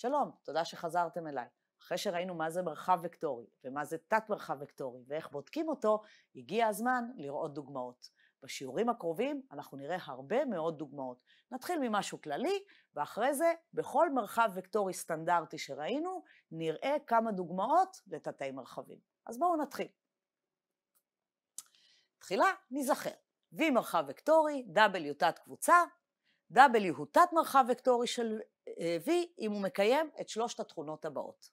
שלום, תודה שחזרתם אליי. אחרי שראינו מה זה מרחב וקטורי, ומה זה תת-מרחב וקטורי, ואיך בודקים אותו, הגיע הזמן לראות דוגמאות. בשיעורים הקרובים אנחנו נראה הרבה מאוד דוגמאות. נתחיל ממשהו כללי, ואחרי זה, בכל מרחב וקטורי סטנדרטי שראינו, נראה כמה דוגמאות לתתי מרחבים. אז בואו נתחיל. תחילה, ניזכר. V מרחב וקטורי, W תת קבוצה, W הוא תת מרחב וקטורי של V אה, אם הוא מקיים את שלושת התכונות הבאות.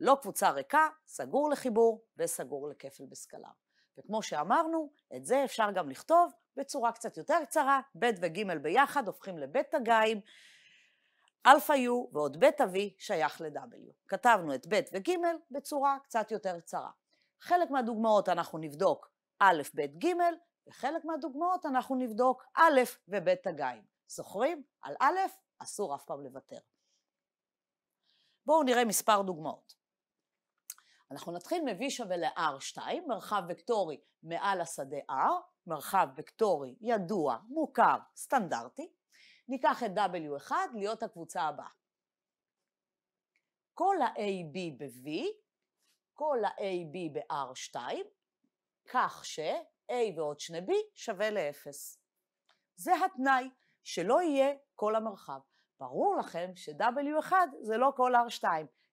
לא קבוצה ריקה, סגור לחיבור וסגור לכפל בסקלר. וכמו שאמרנו, את זה אפשר גם לכתוב בצורה קצת יותר קצרה, ב' וג' ביחד הופכים לבטא גיים, אלפא U ועוד בטא V שייך ל-W. כתבנו את ב' וג' בצורה קצת יותר קצרה. חלק מהדוגמאות אנחנו נבדוק א', ב', ג', וחלק מהדוגמאות אנחנו נבדוק א' ובטא גיים. זוכרים? על א', אסור אף פעם לוותר. בואו נראה מספר דוגמאות. אנחנו נתחיל מ-v שווה ל-r2, מרחב וקטורי מעל השדה r, מרחב וקטורי ידוע, מוכר, סטנדרטי. ניקח את w1 להיות הקבוצה הבאה. כל ה-ab ב-v, כל ה-ab ב-r2, כך ש-a ועוד 2b שווה ל-0. זה התנאי. שלא יהיה כל המרחב. ברור לכם ש-W1 זה לא כל R2.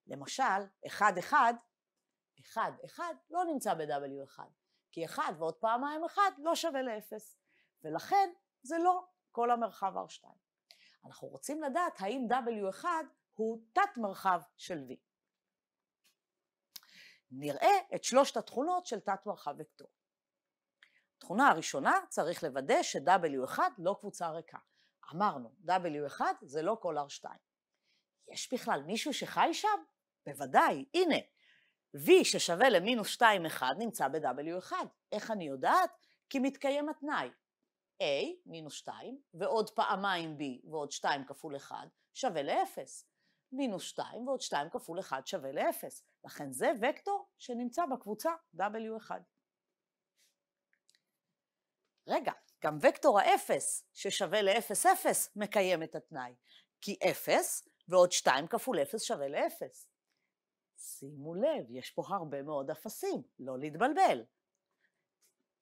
למשל, 1, 1, 1, 1 לא נמצא ב-W1, כי 1 ועוד פעמיים 1 לא שווה ל-0, ולכן זה לא כל המרחב R2. אנחנו רוצים לדעת האם W1 הוא תת מרחב של V. נראה את שלושת התכונות של תת מרחב וקטור. התכונה הראשונה, צריך לוודא ש-W1 לא קבוצה ריקה. אמרנו, W1 זה לא כל R2. יש בכלל מישהו שחי שם? בוודאי, הנה, V ששווה למינוס 2-1 נמצא ב-W1. איך אני יודעת? כי מתקיים התנאי. A מינוס 2 ועוד פעמיים B ועוד 2 כפול 1 שווה ל-0. מינוס 2 ועוד 2 כפול 1 שווה ל-0. לכן זה וקטור שנמצא בקבוצה W1. רגע, גם וקטור האפס, ששווה לאפס אפס, מקיים את התנאי, כי אפס ועוד שתיים כפול אפס שווה לאפס. שימו לב, יש פה הרבה מאוד אפסים, לא להתבלבל.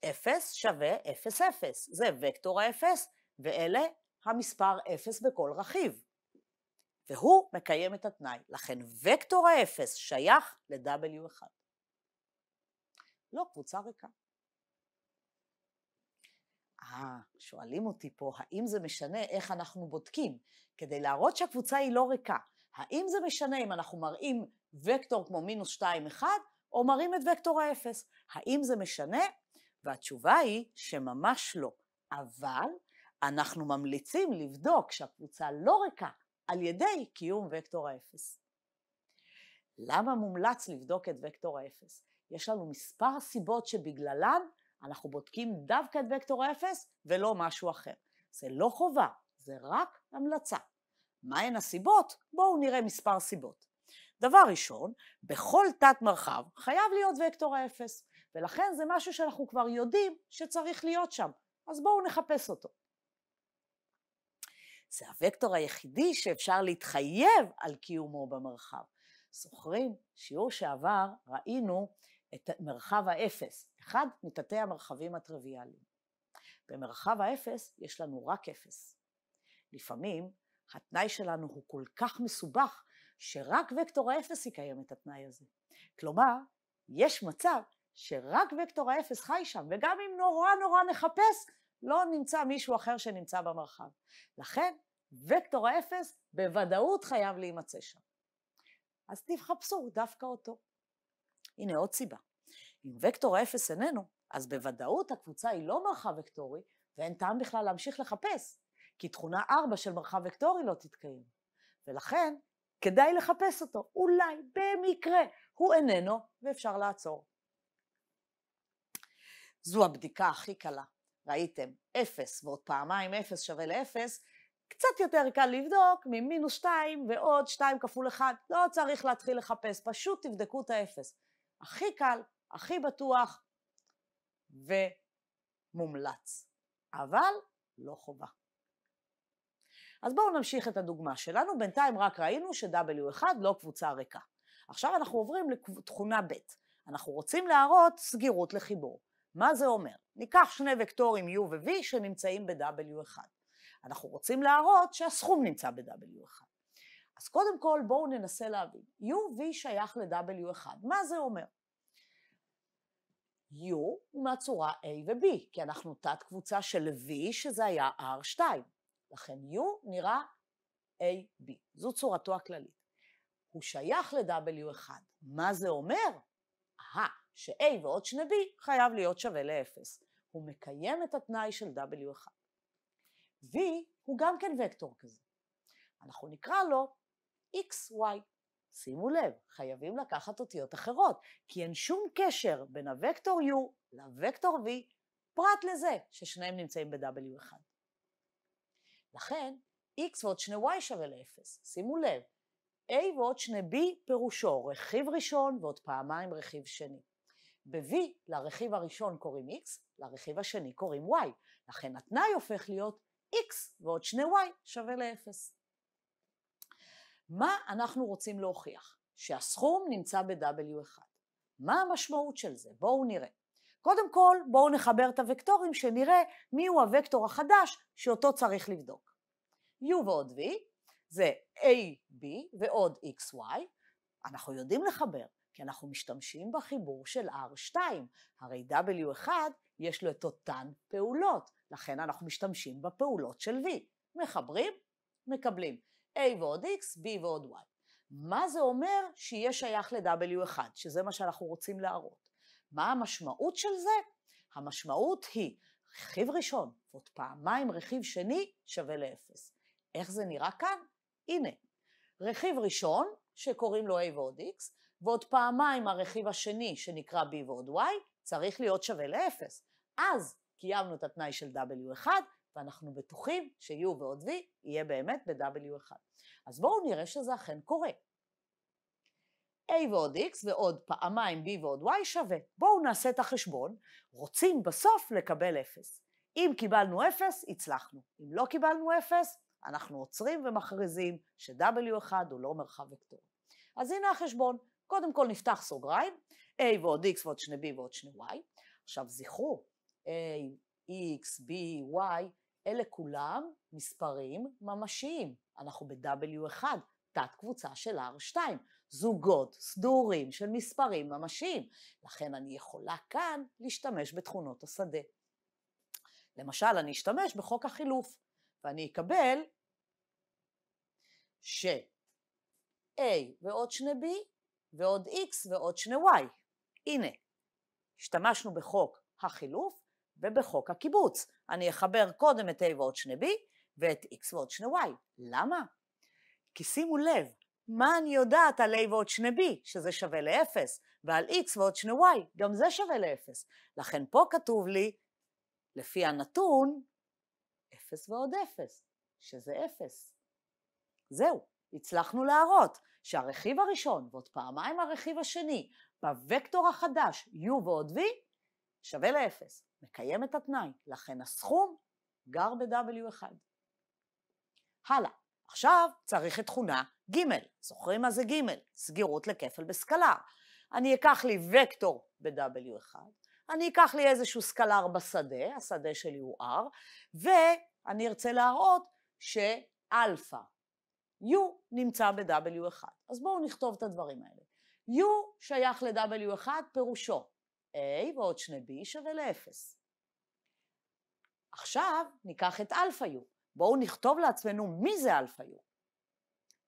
אפס שווה אפס אפס, זה וקטור האפס, ואלה המספר אפס בכל רכיב. והוא מקיים את התנאי, לכן וקטור האפס שייך ל-W1. לא קבוצה ריקה. אהה, שואלים אותי פה, האם זה משנה איך אנחנו בודקים? כדי להראות שהקבוצה היא לא ריקה. האם זה משנה אם אנחנו מראים וקטור כמו מינוס 2, 1, או מראים את וקטור האפס? האם זה משנה? והתשובה היא שממש לא. אבל אנחנו ממליצים לבדוק שהקבוצה לא ריקה על ידי קיום וקטור האפס. למה מומלץ לבדוק את וקטור האפס? יש לנו מספר סיבות שבגללן אנחנו בודקים דווקא את וקטור האפס ולא משהו אחר. זה לא חובה, זה רק המלצה. מהן הסיבות? בואו נראה מספר סיבות. דבר ראשון, בכל תת מרחב חייב להיות וקטור האפס, ולכן זה משהו שאנחנו כבר יודעים שצריך להיות שם, אז בואו נחפש אותו. זה הוקטור היחידי שאפשר להתחייב על קיומו במרחב. זוכרים? שיעור שעבר ראינו את מרחב האפס, אחד מתתי המרחבים הטריוויאליים. במרחב האפס יש לנו רק אפס. לפעמים התנאי שלנו הוא כל כך מסובך, שרק וקטור האפס יקיים את התנאי הזה. כלומר, יש מצב שרק וקטור האפס חי שם, וגם אם נורא נורא נחפש, לא נמצא מישהו אחר שנמצא במרחב. לכן, וקטור האפס בוודאות חייב להימצא שם. אז תחפשו דווקא אותו. הנה עוד סיבה. אם וקטור האפס איננו, אז בוודאות הקבוצה היא לא מרחב וקטורי, ואין טעם בכלל להמשיך לחפש, כי תכונה 4 של מרחב וקטורי לא תתקיים. ולכן, כדאי לחפש אותו, אולי, במקרה, הוא איננו, ואפשר לעצור. זו הבדיקה הכי קלה. ראיתם, 0 ועוד פעמיים 0 שווה ל-0, קצת יותר קל לבדוק ממינוס 2 ועוד 2 כפול 1. לא צריך להתחיל לחפש, פשוט תבדקו את ה-0. הכי קל, הכי בטוח ומומלץ, אבל לא חובה. אז בואו נמשיך את הדוגמה שלנו, בינתיים רק ראינו ש-W1 לא קבוצה ריקה. עכשיו אנחנו עוברים לתכונה ב', אנחנו רוצים להראות סגירות לחיבור. מה זה אומר? ניקח שני וקטורים U ו-V שנמצאים ב-W1. אנחנו רוצים להראות שהסכום נמצא ב-W1. אז קודם כל בואו ננסה להבין, UV שייך ל-W1, מה זה אומר? U הוא מהצורה A ו-B, כי אנחנו תת קבוצה של V שזה היה R2, לכן U נראה AB, זו צורתו הכללית. הוא שייך ל-W1, מה זה אומר? אהה, ש-A ועוד שני B חייב להיות שווה ל-0. הוא מקיים את התנאי של W1. V הוא גם כן וקטור כזה. אנחנו נקרא לו XY. שימו לב, חייבים לקחת אותיות אחרות, כי אין שום קשר בין הוקטור U לוקטור V, פרט לזה ששניהם נמצאים ב-W1. לכן, x ועוד שני y שווה ל-0. שימו לב, a ועוד שני b פירושו רכיב ראשון ועוד פעמיים רכיב שני. ב-v לרכיב הראשון קוראים x, לרכיב השני קוראים y, לכן התנאי הופך להיות x ועוד שני y שווה ל-0. מה אנחנו רוצים להוכיח? שהסכום נמצא ב-W1. מה המשמעות של זה? בואו נראה. קודם כל, בואו נחבר את הוקטורים שנראה מיהו הוקטור החדש שאותו צריך לבדוק. U ועוד V זה AB ועוד XY, אנחנו יודעים לחבר, כי אנחנו משתמשים בחיבור של R2. הרי W1 יש לו את אותן פעולות, לכן אנחנו משתמשים בפעולות של V. מחברים, מקבלים. A ועוד X, B ועוד Y. מה זה אומר שיהיה שייך ל-W1, שזה מה שאנחנו רוצים להראות. מה המשמעות של זה? המשמעות היא רכיב ראשון ועוד פעמיים רכיב שני שווה לאפס. איך זה נראה כאן? הנה, רכיב ראשון שקוראים לו A ועוד X, ועוד פעמיים הרכיב השני שנקרא B ועוד Y, צריך להיות שווה לאפס. אז קיימנו את התנאי של W1 ואנחנו בטוחים ש-U ועוד V יהיה באמת ב-W1. אז בואו נראה שזה אכן קורה. A ועוד X ועוד פעמיים B ועוד Y שווה. בואו נעשה את החשבון, רוצים בסוף לקבל 0. אם קיבלנו 0, הצלחנו. אם לא קיבלנו 0, אנחנו עוצרים ומכריזים ש-W1 הוא לא מרחב וקטור. אז הנה החשבון, קודם כל נפתח סוגריים, A ועוד X ועוד שני b ועוד שני y עכשיו זכרו, A, X, B, Y, אלה כולם מספרים ממשיים. אנחנו ב-W1, תת קבוצה של R2, זוגות סדורים של מספרים ממשיים. לכן אני יכולה כאן להשתמש בתכונות השדה. למשל, אני אשתמש בחוק החילוף, ואני אקבל ש-A ועוד שני B ועוד X ועוד שני Y. הנה, השתמשנו בחוק החילוף, ובחוק הקיבוץ. אני אחבר קודם את A ועוד שני B ואת X ועוד שני Y. למה? כי שימו לב, מה אני יודעת על A ועוד שני B, שזה שווה ל-0, ועל X ועוד שני Y, גם זה שווה ל-0. לכן פה כתוב לי, לפי הנתון, 0 ועוד 0, שזה 0. זהו, הצלחנו להראות שהרכיב הראשון ועוד פעמיים הרכיב השני בוקטור החדש U ועוד V שווה לאפס. מקיים את התנאי, לכן הסכום גר ב-W1. הלאה, עכשיו צריך את תכונה ג', זוכרים מה זה ג', סגירות לכפל בסקלר. אני אקח לי וקטור ב-W1, אני אקח לי איזשהו סקלר בשדה, השדה שלי הוא R, ואני ארצה להראות שאלפא U נמצא ב-W1. אז בואו נכתוב את הדברים האלה. U שייך ל-W1, פירושו A ועוד שני B שווה לאפס. עכשיו ניקח את alpha U. בואו נכתוב לעצמנו מי זה alpha U.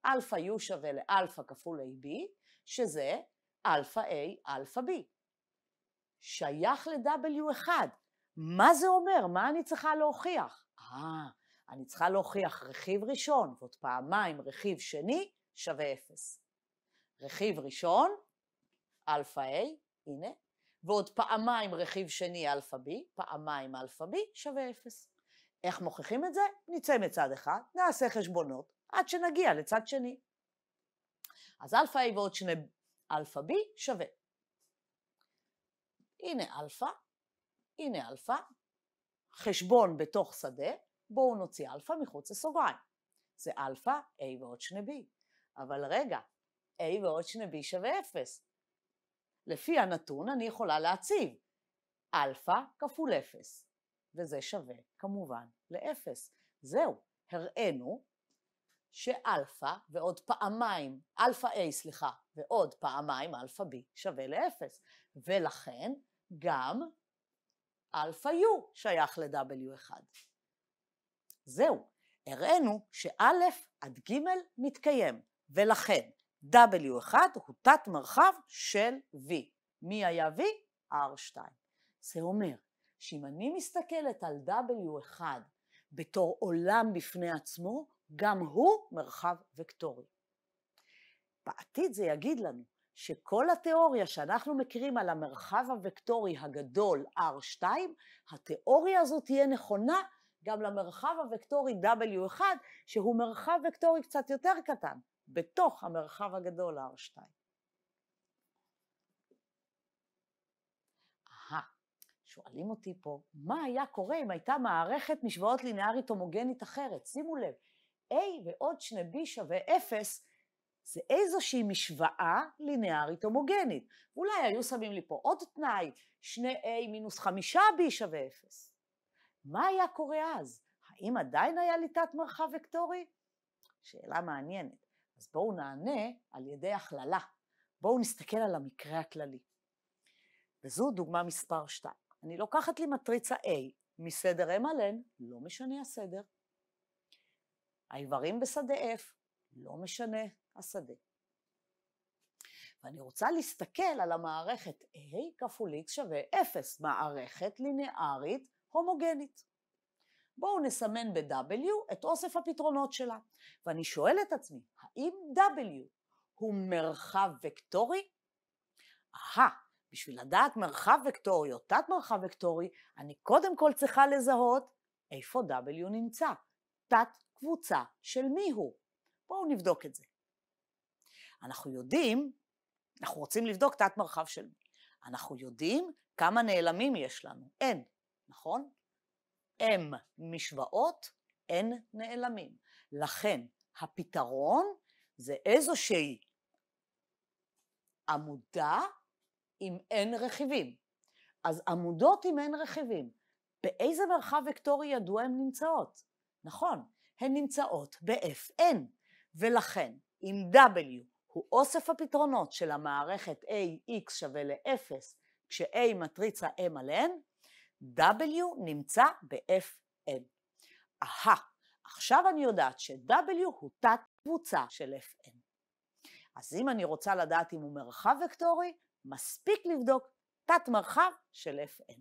alpha U שווה ל-alpha כפול AB, שזה alpha A, alpha B. שייך ל-W1. מה זה אומר? מה אני צריכה להוכיח? אה, אני צריכה להוכיח רכיב ראשון ועוד פעמיים רכיב שני שווה 0. רכיב ראשון, alpha A, הנה, ועוד פעמיים רכיב שני אלפא b, פעמיים אלפא b שווה 0. איך מוכיחים את זה? נצא מצד אחד, נעשה חשבונות, עד שנגיע לצד שני. אז אלפא a ועוד שני אלפא b שווה. הנה אלפא, הנה אלפא, חשבון בתוך שדה, בואו נוציא אלפא מחוץ לסוגריים. זה אלפא, a ועוד שני b. אבל רגע, a ועוד שני b שווה 0, לפי הנתון אני יכולה להציב אלפא כפול אפס, וזה שווה כמובן לאפס. זהו, הראינו שאלפא ועוד פעמיים, אלפא A סליחה, ועוד פעמיים אלפא B שווה לאפס, ולכן גם אלפא U שייך ל-W1. זהו, הראינו שא' עד ג' מתקיים, ולכן W1 הוא תת מרחב של V. מי היה V? R2. זה אומר שאם אני מסתכלת על W1 בתור עולם בפני עצמו, גם הוא מרחב וקטורי. בעתיד זה יגיד לנו שכל התיאוריה שאנחנו מכירים על המרחב הוקטורי הגדול R2, התיאוריה הזאת תהיה נכונה גם למרחב הוקטורי W1, שהוא מרחב וקטורי קצת יותר קטן, בתוך המרחב הגדול R2. אהה, שואלים אותי פה, מה היה קורה אם הייתה מערכת משוואות לינארית הומוגנית אחרת? שימו לב, A ועוד 2B שווה 0, זה איזושהי משוואה לינארית הומוגנית. אולי היו שמים לי פה עוד תנאי, 2A מינוס 5B שווה 0. מה היה קורה אז? האם עדיין היה לי תת מרחב וקטורי? שאלה מעניינת. אז בואו נענה על ידי הכללה. בואו נסתכל על המקרה הכללי. וזו דוגמה מספר 2. אני לוקחת לי מטריצה A מסדר M על N, לא משנה הסדר. האיברים בשדה F, לא משנה השדה. ואני רוצה להסתכל על המערכת A כפול X שווה 0, מערכת לינארית הומוגנית. בואו נסמן ב-W את אוסף הפתרונות שלה. ואני שואל את עצמי, האם W הוא מרחב וקטורי? אהה, בשביל לדעת מרחב וקטורי או תת מרחב וקטורי, אני קודם כל צריכה לזהות איפה W נמצא, תת קבוצה של מי הוא. בואו נבדוק את זה. אנחנו יודעים, אנחנו רוצים לבדוק תת מרחב של מי. אנחנו יודעים כמה נעלמים יש לנו, אין, נכון? הם משוואות, אין נעלמים. לכן הפתרון זה איזושהי עמודה אם אין רכיבים. אז עמודות אם אין רכיבים, באיזה מרחב וקטורי ידוע הן נמצאות? נכון, הן נמצאות ב-Fn, ולכן אם W הוא אוסף הפתרונות של המערכת AX שווה ל-0, כש-A מטריצה M על N, W נמצא ב-Fn. אהה, עכשיו אני יודעת ש-W הוא תת קבוצה של Fn. אז אם אני רוצה לדעת אם הוא מרחב וקטורי, מספיק לבדוק תת מרחב של Fn.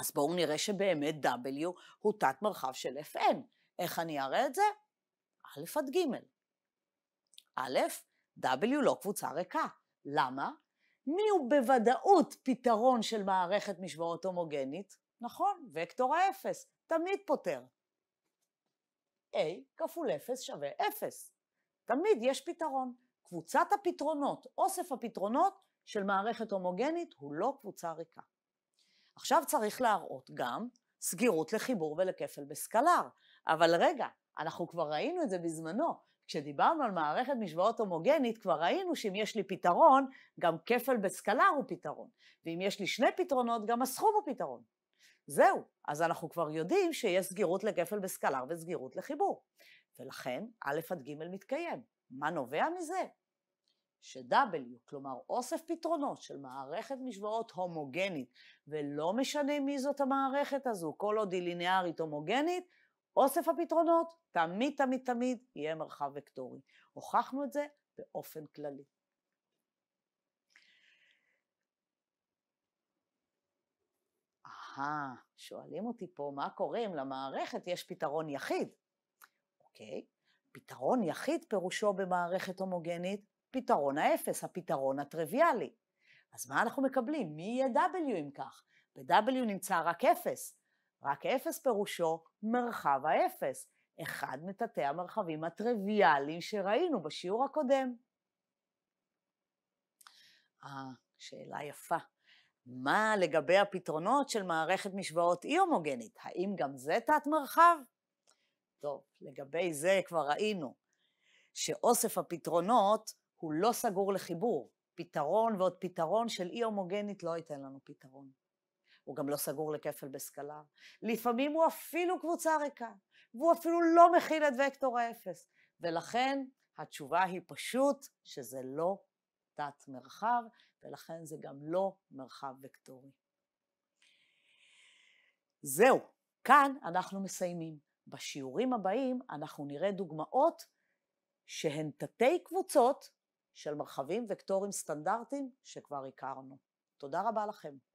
אז בואו נראה שבאמת W הוא תת מרחב של Fn. איך אני אראה את זה? א' עד ג'. א', W לא קבוצה ריקה. למה? מי הוא בוודאות פתרון של מערכת משוואות הומוגנית? נכון, וקטור האפס, תמיד פותר. A כפול 0 שווה 0. תמיד יש פתרון. קבוצת הפתרונות, אוסף הפתרונות של מערכת הומוגנית הוא לא קבוצה ריקה. עכשיו צריך להראות גם סגירות לחיבור ולכפל בסקלר. אבל רגע, אנחנו כבר ראינו את זה בזמנו. כשדיברנו על מערכת משוואות הומוגנית, כבר ראינו שאם יש לי פתרון, גם כפל בסקלר הוא פתרון. ואם יש לי שני פתרונות, גם הסכום הוא פתרון. זהו, אז אנחנו כבר יודעים שיש סגירות לכפל בסקלר וסגירות לחיבור. ולכן א' עד ג' מתקיים. מה נובע מזה? ש-W, כלומר אוסף פתרונות של מערכת משוואות הומוגנית, ולא משנה מי זאת המערכת הזו, כל עוד היא לינארית הומוגנית, אוסף הפתרונות, תמיד תמיד תמיד יהיה מרחב וקטורי. הוכחנו את זה באופן כללי. אהה, שואלים אותי פה מה קורה אם למערכת יש פתרון יחיד. אוקיי, פתרון יחיד פירושו במערכת הומוגנית פתרון האפס, הפתרון הטריוויאלי. אז מה אנחנו מקבלים? מי יהיה W אם כך? ב-W נמצא רק אפס. רק אפס פירושו מרחב האפס, אחד מתתי המרחבים הטריוויאליים שראינו בשיעור הקודם. אה, שאלה יפה. מה לגבי הפתרונות של מערכת משוואות אי הומוגנית? האם גם זה תת מרחב? טוב, לגבי זה כבר ראינו שאוסף הפתרונות הוא לא סגור לחיבור. פתרון ועוד פתרון של אי הומוגנית לא ייתן לנו פתרון. הוא גם לא סגור לכפל בסקלר. לפעמים הוא אפילו קבוצה ריקה, והוא אפילו לא מכיל את וקטור האפס. ולכן התשובה היא פשוט שזה לא תת מרחב, ולכן זה גם לא מרחב וקטורי. זהו, כאן אנחנו מסיימים. בשיעורים הבאים אנחנו נראה דוגמאות שהן תתי קבוצות של מרחבים וקטורים סטנדרטיים שכבר הכרנו. תודה רבה לכם.